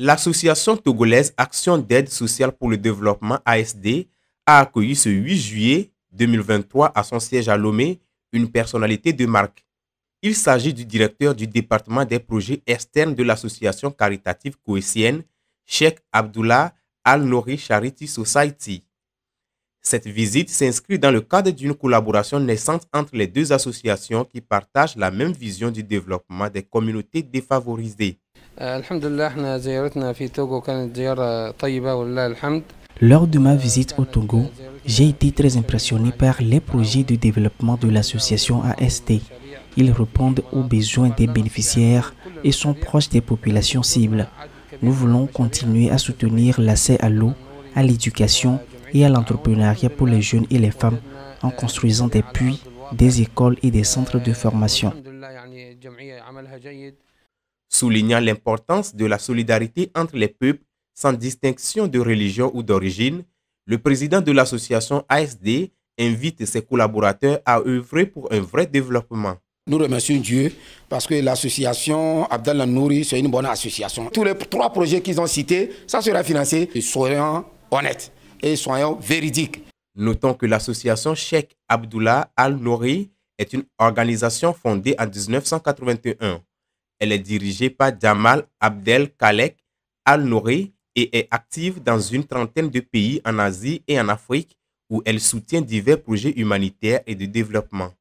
L'association togolaise Action d'aide sociale pour le développement ASD a accueilli ce 8 juillet 2023 à son siège à Lomé une personnalité de marque. Il s'agit du directeur du département des projets externes de l'association caritative coétienne, Sheikh Abdullah Al-Nori Charity Society. Cette visite s'inscrit dans le cadre d'une collaboration naissante entre les deux associations qui partagent la même vision du développement des communautés défavorisées. Euh, Lors de ma visite au Togo, j'ai été très impressionné par les projets de développement de l'association AST. Ils répondent aux besoins des bénéficiaires et sont proches des populations cibles. Nous voulons continuer à soutenir l'accès à l'eau, à l'éducation et à l'entrepreneuriat pour les jeunes et les femmes en construisant des puits, des écoles et des centres de formation soulignant l'importance de la solidarité entre les peuples sans distinction de religion ou d'origine, le président de l'association ASD invite ses collaborateurs à œuvrer pour un vrai développement. Nous remercions Dieu parce que l'association Abdallah Nouri, c'est une bonne association. Tous les trois projets qu'ils ont cités, ça sera financé. soyons honnêtes et soyons véridiques. Notons que l'association Sheikh Abdullah Al-Nouri est une organisation fondée en 1981. Elle est dirigée par Jamal Abdel Kalek Al-Nouri et est active dans une trentaine de pays en Asie et en Afrique où elle soutient divers projets humanitaires et de développement.